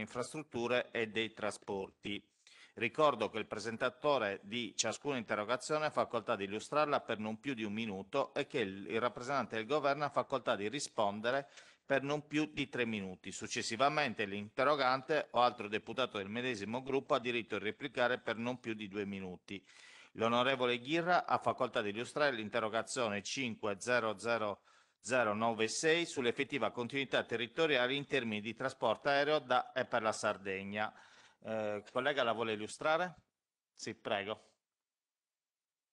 infrastrutture e dei trasporti. Ricordo che il presentatore di ciascuna interrogazione ha facoltà di illustrarla per non più di un minuto e che il rappresentante del governo ha facoltà di rispondere per non più di tre minuti. Successivamente l'interrogante o altro deputato del medesimo gruppo ha diritto di replicare per non più di due minuti. L'onorevole Ghirra ha facoltà di illustrare l'interrogazione 500 096 sull'effettiva continuità territoriale in termini di trasporto aereo da e per la Sardegna. Eh, collega, la vuole illustrare? Sì, prego.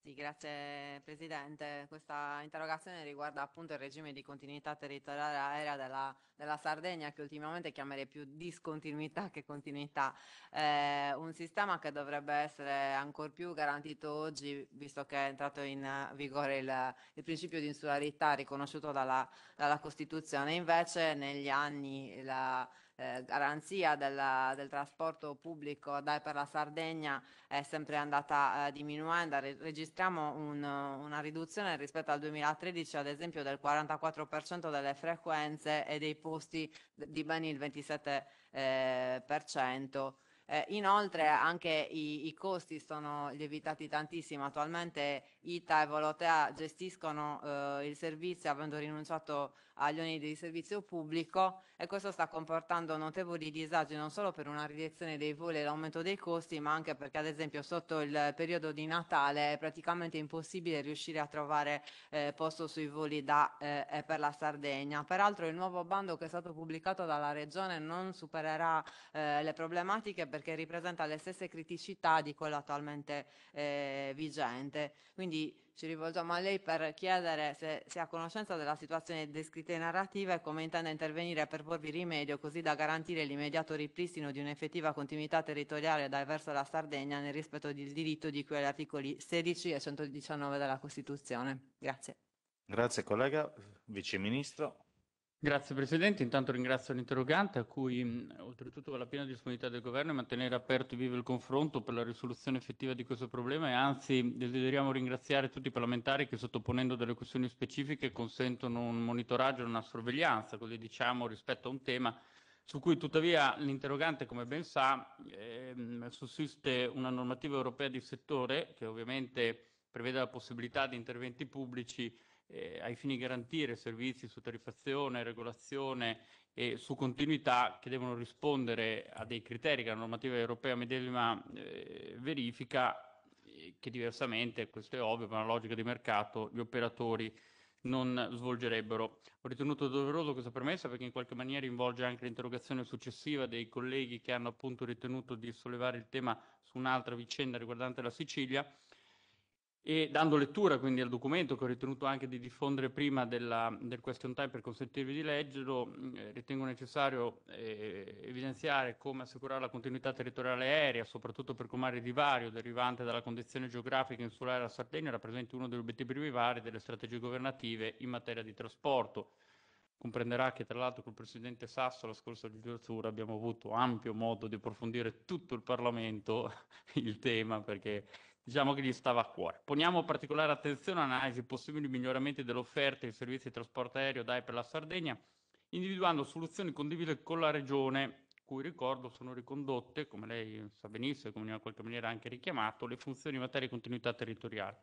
Sì, grazie Presidente. Questa interrogazione riguarda appunto il regime di continuità territoriale aerea della, della Sardegna che ultimamente chiamerei più discontinuità che continuità. Eh, un sistema che dovrebbe essere ancor più garantito oggi visto che è entrato in vigore il, il principio di insularità riconosciuto dalla, dalla Costituzione. Invece negli anni la eh, garanzia della, del trasporto pubblico da e per la Sardegna è sempre andata eh, diminuendo, Re- registriamo un, una riduzione rispetto al 2013 ad esempio del 44% delle frequenze e dei posti di beni il 27%. Eh, per cento. Eh, inoltre anche i, i, costi sono lievitati tantissimo. Attualmente Ita e Volotea gestiscono eh, il servizio avendo rinunciato agli oneri di servizio pubblico e questo sta comportando notevoli disagi non solo per una riduzione dei voli e l'aumento dei costi, ma anche perché ad esempio sotto il periodo di Natale è praticamente impossibile riuscire a trovare eh, posto sui voli da eh, per la Sardegna. Peraltro il nuovo bando che è stato pubblicato dalla Regione non supererà eh, le problematiche perché ripresenta le stesse criticità di quello attualmente eh, vigente. Quindi ci rivolgiamo a lei per chiedere se sia a conoscenza della situazione descritta in narrativa e come intenda intervenire per porvi rimedio così da garantire l'immediato ripristino di un'effettiva continuità territoriale dal verso la Sardegna nel rispetto del diritto di cui agli articoli 16 e 119 della Costituzione. Grazie. Grazie collega, Vice Ministro. Grazie Presidente, intanto ringrazio l'interrogante a cui oltretutto va la piena disponibilità del Governo a mantenere aperto e vivo il confronto per la risoluzione effettiva di questo problema e anzi desideriamo ringraziare tutti i parlamentari che sottoponendo delle questioni specifiche consentono un monitoraggio e una sorveglianza, così diciamo, rispetto a un tema su cui tuttavia l'interrogante, come ben sa, ehm, sussiste una normativa europea di settore che ovviamente prevede la possibilità di interventi pubblici eh, ai fini di garantire servizi su tariffazione, regolazione e su continuità che devono rispondere a dei criteri che la normativa europea medesima eh, verifica, eh, che diversamente, questo è ovvio, per una logica di mercato, gli operatori non svolgerebbero. Ho ritenuto doveroso questa premessa perché in qualche maniera involge anche l'interrogazione successiva dei colleghi che hanno appunto ritenuto di sollevare il tema su un'altra vicenda riguardante la Sicilia e dando lettura quindi al documento che ho ritenuto anche di diffondere prima della, del question time per consentirvi di leggerlo, eh, ritengo necessario eh, evidenziare come assicurare la continuità territoriale aerea, soprattutto per comare il divario derivante dalla condizione geografica insulare della Sardegna, rappresenta uno degli obiettivi primari delle strategie governative in materia di trasporto. Comprenderà che tra l'altro col Presidente Sasso la scorsa legislatura abbiamo avuto ampio modo di approfondire tutto il Parlamento il tema perché diciamo che gli stava a cuore. Poniamo particolare attenzione all'analisi di possibili miglioramenti dell'offerta e dei servizi di trasporto aereo DAE per la Sardegna, individuando soluzioni condivise con la Regione cui ricordo sono ricondotte, come lei sa benissimo e come in qualche maniera ha anche richiamato, le funzioni in materia di continuità territoriale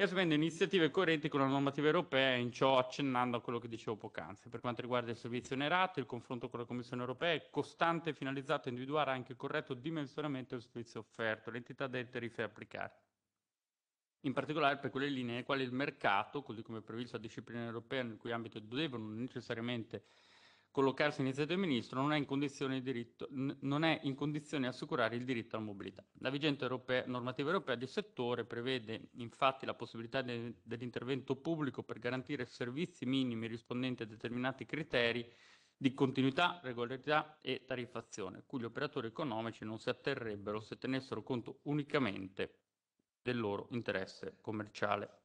e assumendo iniziative coerenti con la normativa europea, in ciò accennando a quello che dicevo poc'anzi. Per quanto riguarda il servizio onerato, il confronto con la Commissione europea è costante e finalizzato a individuare anche il corretto dimensionamento del servizio offerto, l'entità delle tariffe applicate. In particolare per quelle linee nelle quali il mercato, così come previsto dalla disciplina europea, nel cui ambito devono necessariamente collocarsi in iniziativa del ministro non è in condizione di assicurare il diritto alla mobilità. La vigente europea, normativa europea di settore prevede infatti la possibilità de, dell'intervento pubblico per garantire servizi minimi rispondenti a determinati criteri di continuità, regolarità e tariffazione, cui gli operatori economici non si atterrebbero se tenessero conto unicamente del loro interesse commerciale.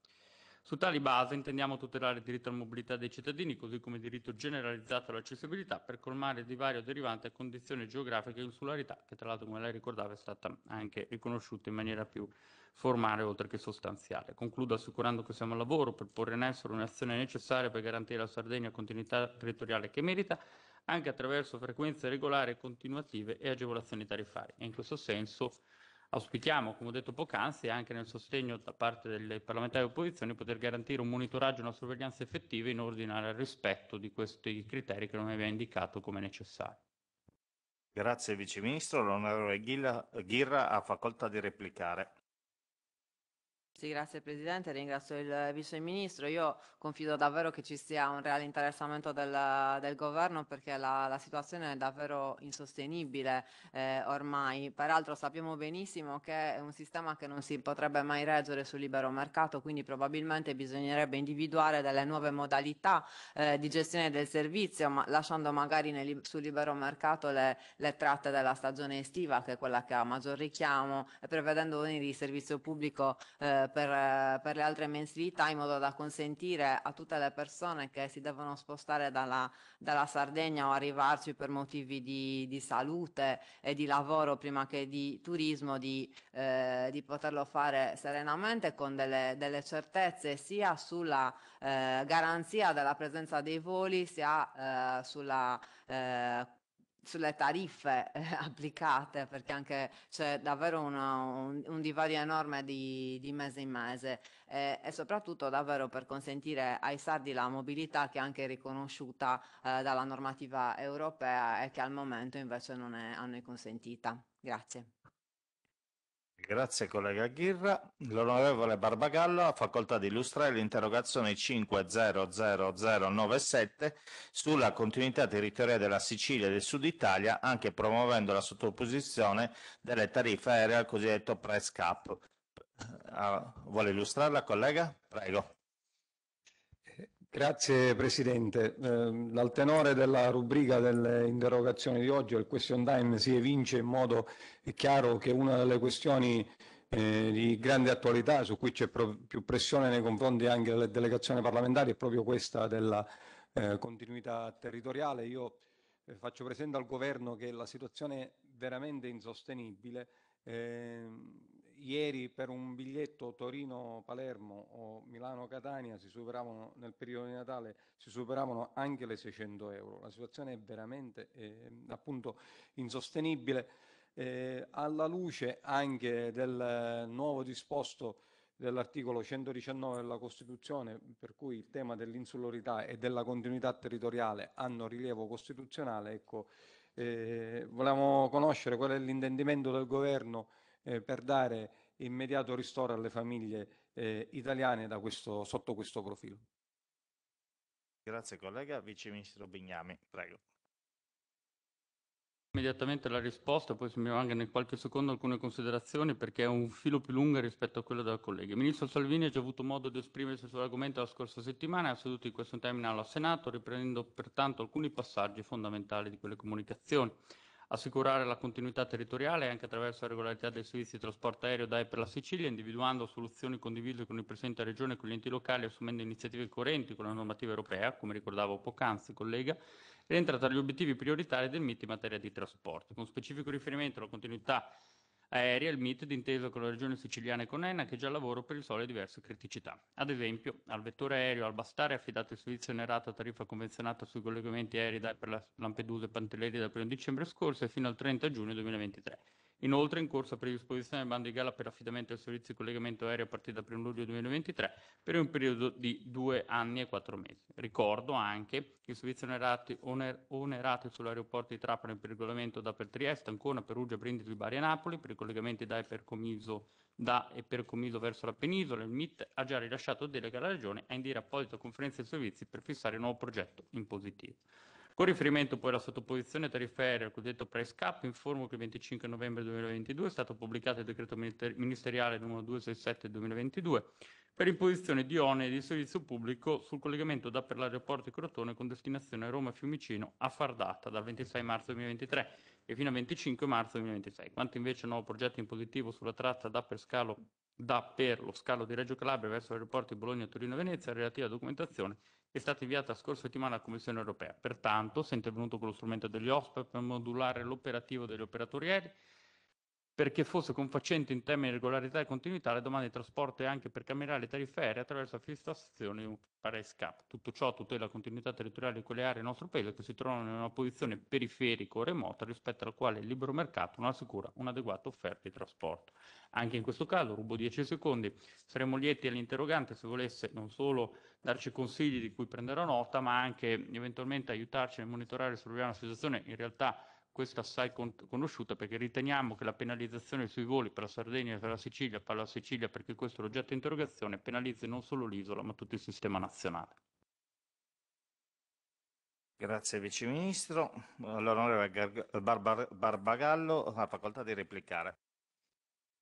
Su tali basi intendiamo tutelare il diritto alla mobilità dei cittadini, così come il diritto generalizzato all'accessibilità, per colmare il divario derivante a condizioni geografiche e insularità, che tra l'altro, come lei ricordava, è stata anche riconosciuta in maniera più formale oltre che sostanziale. Concludo assicurando che siamo al lavoro per porre in essere un'azione necessaria per garantire alla Sardegna continuità territoriale che merita, anche attraverso frequenze regolari e continuative e agevolazioni tariffarie. E in questo senso Auspichiamo, come ho detto poc'anzi, anche nel sostegno da parte delle parlamentari opposizioni, poter garantire un monitoraggio e una sorveglianza effettiva in ordine al rispetto di questi criteri che non aveva indicato come necessari. Grazie Vice Ministro. L'onorevole Ghirra ha facoltà di replicare. Sì, grazie Presidente, ringrazio il Vice Ministro. Io confido davvero che ci sia un reale interessamento del, del Governo perché la, la, situazione è davvero insostenibile eh, ormai. Peraltro sappiamo benissimo che è un sistema che non si potrebbe mai reggere sul libero mercato, quindi probabilmente bisognerebbe individuare delle nuove modalità eh, di gestione del servizio, ma lasciando magari nel, sul libero mercato le, le tratte della stagione estiva, che è quella che ha maggior richiamo, e prevedendo di servizio pubblico eh, per, eh, per, le altre mensilità in modo da consentire a tutte le persone che si devono spostare dalla, dalla Sardegna o arrivarci per motivi di, di, salute e di lavoro prima che di turismo di, eh, di poterlo fare serenamente con delle, delle certezze sia sulla eh, garanzia della presenza dei voli sia eh, sulla eh, sulle tariffe eh, applicate, perché anche c'è davvero una, un, un, divario enorme di, di mese in mese eh, e soprattutto davvero per consentire ai sardi la mobilità che è anche riconosciuta eh, dalla normativa europea e che al momento invece non è a noi consentita. Grazie. Grazie collega Ghirra. L'onorevole Barbagallo ha facoltà di illustrare l'interrogazione 500097 sulla continuità territoriale della Sicilia e del Sud Italia, anche promuovendo la sottoposizione delle tariffe aeree al cosiddetto price cap. Ah, vuole illustrarla collega? Prego. Grazie Presidente. Eh, dal tenore della rubrica delle interrogazioni di oggi, il question time, si evince in modo chiaro che una delle questioni eh, di grande attualità su cui c'è più pressione nei confronti anche delle delegazioni parlamentari è proprio questa della eh, continuità territoriale. Io eh, faccio presente al Governo che la situazione è veramente insostenibile. Eh, ieri per un biglietto Torino-Palermo o Milano-Catania si superavano, nel periodo di Natale si superavano anche le 600 euro. La situazione è veramente eh, appunto insostenibile. Eh, alla luce anche del nuovo disposto dell'articolo 119 della Costituzione, per cui il tema dell'insularità e della continuità territoriale hanno rilievo costituzionale, ecco, eh, volevamo conoscere qual è l'intendimento del governo eh, per dare immediato ristoro alle famiglie eh, italiane questo, sotto questo profilo. Grazie collega, Vice Ministro Bignami, prego. Immediatamente la risposta, poi se mi mancano in qualche secondo alcune considerazioni perché è un filo più lungo rispetto a quello della collega. Il Ministro Salvini ha già avuto modo di esprimersi sull'argomento la scorsa settimana e ha seduto in questo terminale al Senato, riprendendo pertanto alcuni passaggi fondamentali di quelle comunicazioni assicurare la continuità territoriale anche attraverso la regolarità dei servizi di trasporto aereo da e per la Sicilia, individuando soluzioni condivise con il Presidente della Regione e con gli enti locali, assumendo iniziative coerenti con la normativa europea, come ricordavo poc'anzi, collega, rientra tra gli obiettivi prioritari del MIT in materia di trasporto, con specifico riferimento alla continuità aerea, il MIT d'inteso con la regione siciliana e con ENA che già lavoro per il risolvere diverse criticità. Ad esempio, al vettore aereo al è affidato il servizio onerato a tariffa convenzionata sui collegamenti aerei per la Lampedusa e Pantelleria dal 1 dicembre scorso e fino al 30 giugno 2023. Inoltre, in corso a predisposizione del bando di gala per affidamento del servizio di collegamento aereo a partire dal 1 luglio 2023 per un periodo di due anni e quattro mesi. Ricordo anche che i servizi onerati, oner, onerati sull'aeroporto di Trapani per il regolamento da per Trieste, Ancona, Perugia, Brindisi, Bari e Napoli, per i collegamenti da e per Comiso, da e per Comiso verso la penisola, il MIT ha già rilasciato delega alla Regione a indire apposita conferenza di servizi per fissare il nuovo progetto in positivo. Con riferimento poi alla sottoposizione tariffaria al cosiddetto price cap, informo che il 25 novembre 2022 è stato pubblicato il decreto ministeriale numero 267 del 2022 per imposizione di oneri di servizio pubblico sul collegamento da per l'aeroporto di Crotone con destinazione Roma Fiumicino a Fardata dal 26 marzo 2023 e fino al 25 marzo 2026. Quanto invece al nuovo progetto impositivo sulla tratta da per scalo da per lo scalo di Reggio Calabria verso l'aeroporto di Bologna, Torino Venezia, relativa documentazione è stata inviata la scorsa settimana alla Commissione europea. Pertanto, si è intervenuto con lo strumento degli OSP per modulare l'operativo degli operatori aerei perché fosse confacente in termini di regolarità e continuità le domande di trasporto e anche per cambiare le tariffe aeree attraverso la fissazione di un PARESCAP. Tutto ciò tutela la continuità territoriale di quelle aree del nostro paese che si trovano in una posizione periferica o remota rispetto alla quale il libero mercato non assicura un'adeguata offerta di trasporto. Anche in questo caso, rubo 10 secondi, saremmo lieti all'interrogante se volesse non solo darci consigli di cui prenderò nota, ma anche eventualmente aiutarci nel monitorare e sorvegliare una situazione in realtà questa assai con- conosciuta perché riteniamo che la penalizzazione sui voli per la Sardegna e per la Sicilia, per la Sicilia perché questo è l'oggetto di interrogazione, penalizzi non solo l'isola ma tutto il sistema nazionale. Grazie Vice Ministro. L'onorevole Gar- Barbar- Barbagallo ha facoltà di replicare.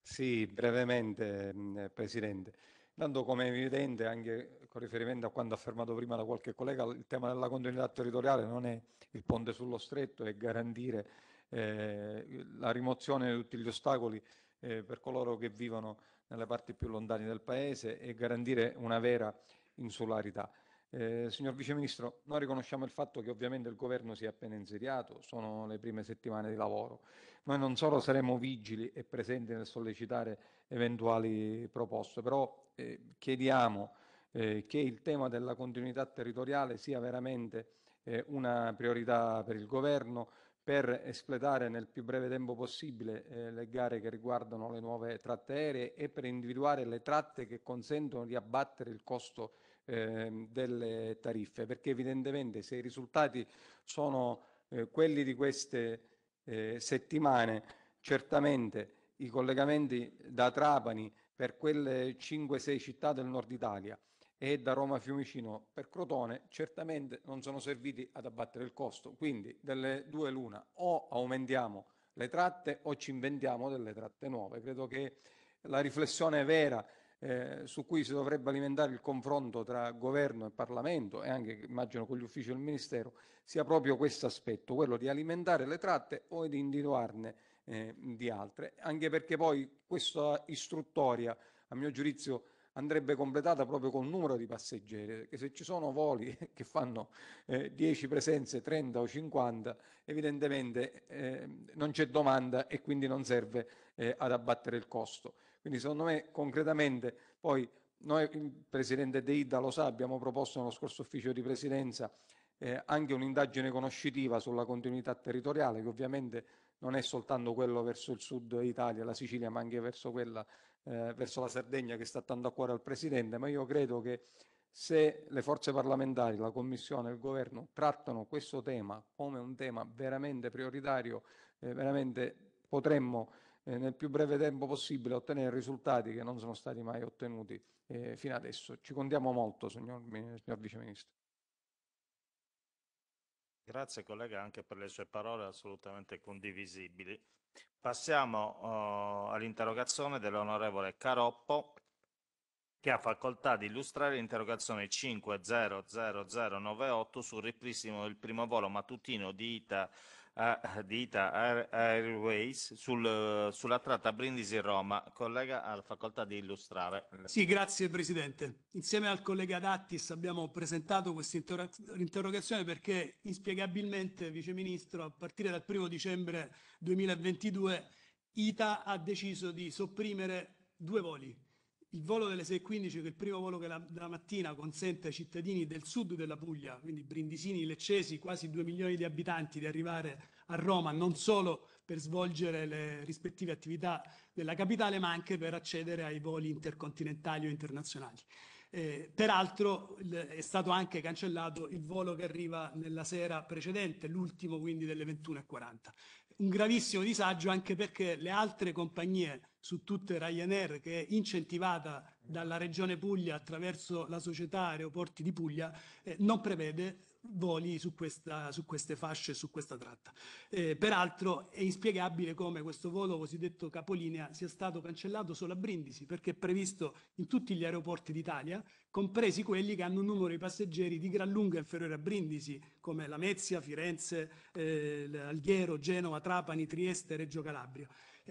Sì, brevemente, mm, Presidente dando come evidente anche con riferimento a quanto affermato prima da qualche collega, il tema della continuità territoriale non è il ponte sullo stretto, è garantire eh, la rimozione di tutti gli ostacoli eh, per coloro che vivono nelle parti più lontane del paese e garantire una vera insularità. Eh, signor Vice Ministro, noi riconosciamo il fatto che ovviamente il governo si è appena insediato, sono le prime settimane di lavoro. Noi non solo saremo vigili e presenti nel sollecitare eventuali proposte, però eh, chiediamo eh, che il tema della continuità territoriale sia veramente eh, una priorità per il governo, per espletare nel più breve tempo possibile eh, le gare che riguardano le nuove tratte aeree e per individuare le tratte che consentono di abbattere il costo Ehm, delle tariffe, perché evidentemente se i risultati sono eh, quelli di queste eh, settimane, certamente i collegamenti da Trapani per quelle 5-6 città del nord Italia e da Roma a Fiumicino per Crotone certamente non sono serviti ad abbattere il costo. Quindi delle due l'una, o aumentiamo le tratte o ci inventiamo delle tratte nuove. Credo che la riflessione vera eh, su cui si dovrebbe alimentare il confronto tra governo e Parlamento e anche immagino con gli uffici del Ministero sia proprio questo aspetto, quello di alimentare le tratte o di individuarne eh, di altre, anche perché poi questa istruttoria a mio giudizio andrebbe completata proprio col numero di passeggeri, perché se ci sono voli che fanno eh, 10 presenze, 30 o 50, evidentemente eh, non c'è domanda e quindi non serve eh, ad abbattere il costo. Quindi secondo me concretamente poi noi, il Presidente De Ida lo sa, abbiamo proposto nello scorso ufficio di Presidenza eh, anche un'indagine conoscitiva sulla continuità territoriale che ovviamente non è soltanto quello verso il sud Italia, la Sicilia, ma anche verso, quella, eh, verso la Sardegna che sta tanto a cuore al Presidente, ma io credo che se le forze parlamentari, la Commissione e il Governo trattano questo tema come un tema veramente prioritario, eh, veramente potremmo eh, nel più breve tempo possibile ottenere risultati che non sono stati mai ottenuti eh, fino adesso. Ci contiamo molto, signor, signor Vice Ministro. Grazie collega anche per le sue parole assolutamente condivisibili. Passiamo uh, all'interrogazione dell'onorevole Caroppo che ha facoltà di illustrare l'interrogazione 500098 sul ripristino del primo volo mattutino di ITA di Ita Airways sul, sulla tratta Brindisi-Roma. Collega ha la facoltà di illustrare. Sì, grazie Presidente. Insieme al collega Dattis abbiamo presentato questa interrogazione perché inspiegabilmente, Vice Ministro, a partire dal 1 dicembre 2022 ITA ha deciso di sopprimere due voli il volo delle 6.15, che è il primo volo la, della mattina consente ai cittadini del sud della Puglia, quindi brindisini, leccesi, quasi 2 milioni di abitanti, di arrivare a Roma non solo per svolgere le rispettive attività della capitale, ma anche per accedere ai voli intercontinentali o internazionali. Eh, peraltro è stato anche cancellato il volo che arriva nella sera precedente, l'ultimo quindi delle 21.40 un gravissimo disagio anche perché le altre compagnie, su tutte Ryanair, che è incentivata dalla Regione Puglia attraverso la società Aeroporti di Puglia, eh, non prevede voli su, questa, su queste fasce, su questa tratta. Eh, peraltro è inspiegabile come questo volo cosiddetto capolinea sia stato cancellato solo a Brindisi, perché è previsto in tutti gli aeroporti d'Italia, compresi quelli che hanno un numero di passeggeri di gran lunga inferiore a Brindisi, come Lamezia, Firenze, eh, Alghero, Genova, Trapani, Trieste, Reggio Calabria.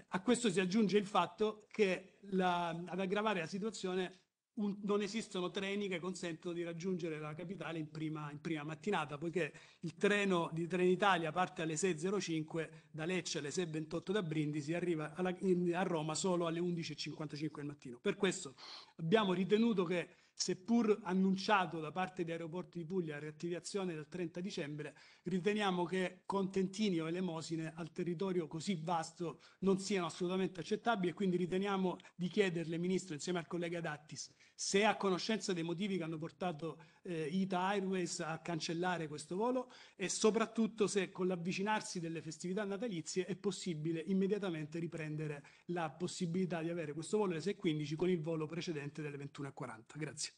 A questo si aggiunge il fatto che la, ad aggravare la situazione un, non esistono treni che consentono di raggiungere la capitale in prima, in prima mattinata, poiché il treno di Trenitalia parte alle 6.05 da Lecce alle 6.28 da Brindisi e arriva alla, in, a Roma solo alle 11.55 del mattino. Per questo abbiamo ritenuto che seppur annunciato da parte di Aeroporti di Puglia la riattivazione del 30 dicembre, riteniamo che contentini o elemosine al territorio così vasto non siano assolutamente accettabili e quindi riteniamo di chiederle, Ministro, insieme al collega Dattis, se ha conoscenza dei motivi che hanno portato eh, ITA Airways a cancellare questo volo e soprattutto se con l'avvicinarsi delle festività natalizie è possibile immediatamente riprendere la possibilità di avere questo volo alle 6.15 con il volo precedente delle 21.40. Grazie.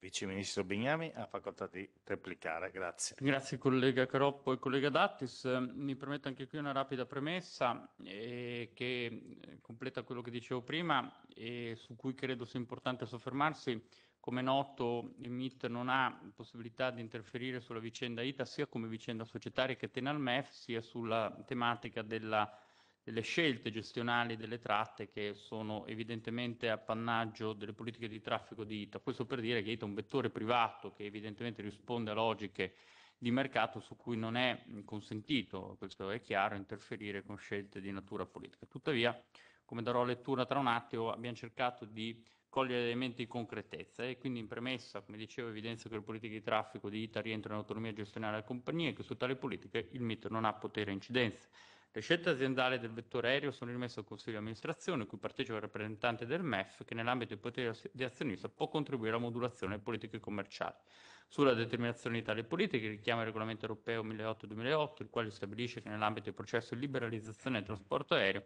Vice Ministro Bignami ha facoltà di replicare, grazie. Grazie collega Caroppo e collega Dattis. Mi permetto anche qui una rapida premessa eh, che eh, completa quello che dicevo prima e su cui credo sia importante soffermarsi. Come noto il MIT non ha possibilità di interferire sulla vicenda ITA sia come vicenda societaria che tenalmef sia sulla tematica della delle scelte gestionali delle tratte che sono evidentemente appannaggio delle politiche di traffico di ITA. Questo per dire che ITA è un vettore privato che evidentemente risponde a logiche di mercato su cui non è consentito, questo è chiaro, interferire con scelte di natura politica. Tuttavia, come darò lettura tra un attimo, abbiamo cercato di cogliere elementi di concretezza e quindi in premessa, come dicevo, evidenzio che le politiche di traffico di ITA rientrano in autonomia gestionale della compagnia e che su tale politiche il MIT non ha potere e incidenza. Le scelte aziendali del vettore aereo sono rimesse al Consiglio di amministrazione, cui partecipa il rappresentante del MEF, che nell'ambito dei poteri di azionista può contribuire alla modulazione delle politiche commerciali. Sulla determinazione di tale politica richiama il regolamento europeo 1008-2008, il quale stabilisce che nell'ambito del processo di liberalizzazione del trasporto aereo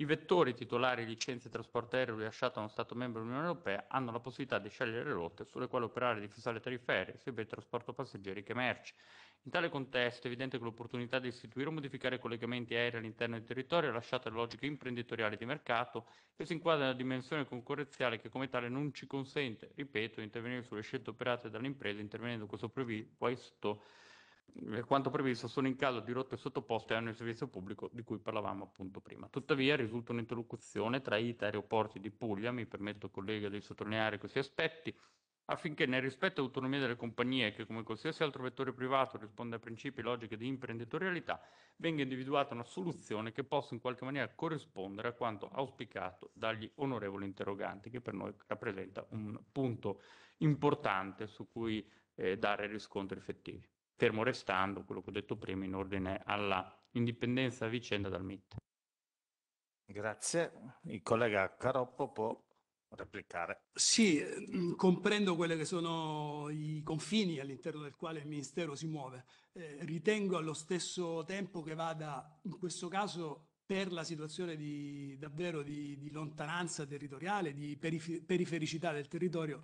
i vettori titolari licenze di trasporto aereo rilasciata a uno Stato membro dell'Unione Europea hanno la possibilità di scegliere le rotte sulle quali operare e di fissare tariffe aeree sia per il trasporto passeggeri che merci. In tale contesto è evidente che l'opportunità di istituire o modificare collegamenti aerei all'interno del territorio è lasciata alle logiche imprenditoriali di mercato e si inquadra nella dimensione concorrenziale che come tale non ci consente, ripeto, di intervenire sulle scelte operate dall'impresa intervenendo questo previsto quanto previsto sono in caso di rotte sottoposte a un servizio pubblico di cui parlavamo appunto prima. Tuttavia risulta un'interlocuzione tra ITA e Aeroporti di Puglia, mi permetto collega di sottolineare questi aspetti, affinché nel rispetto all'autonomia delle compagnie che come qualsiasi altro vettore privato risponde a principi e logiche di imprenditorialità, venga individuata una soluzione che possa in qualche maniera corrispondere a quanto auspicato dagli onorevoli interroganti, che per noi rappresenta un punto importante su cui eh, dare riscontri effettivi fermo restando quello che ho detto prima in ordine alla indipendenza vicenda dal MIT. Grazie. Il collega Caroppo può replicare. Sì, mm, comprendo quelli che sono i confini all'interno del quale il Ministero si muove. Eh, ritengo allo stesso tempo che vada, in questo caso, per la situazione di, davvero di, di lontananza territoriale, di perif- perifericità del territorio,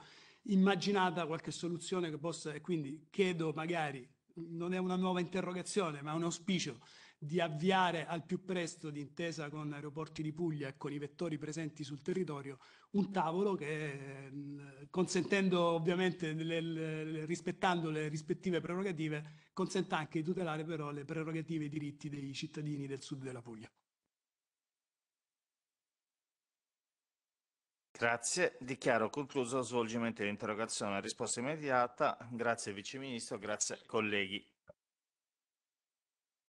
immaginata qualche soluzione che possa, e quindi chiedo magari non è una nuova interrogazione, ma un auspicio di avviare al più presto, d'intesa con Aeroporti di Puglia e con i vettori presenti sul territorio, un tavolo che, consentendo ovviamente, le, le, rispettando le rispettive prerogative, consenta anche di tutelare però le prerogative e i diritti dei cittadini del sud della Puglia. Grazie. Dichiaro concluso lo svolgimento dell'interrogazione a risposta immediata. Grazie Vice Ministro, grazie colleghi.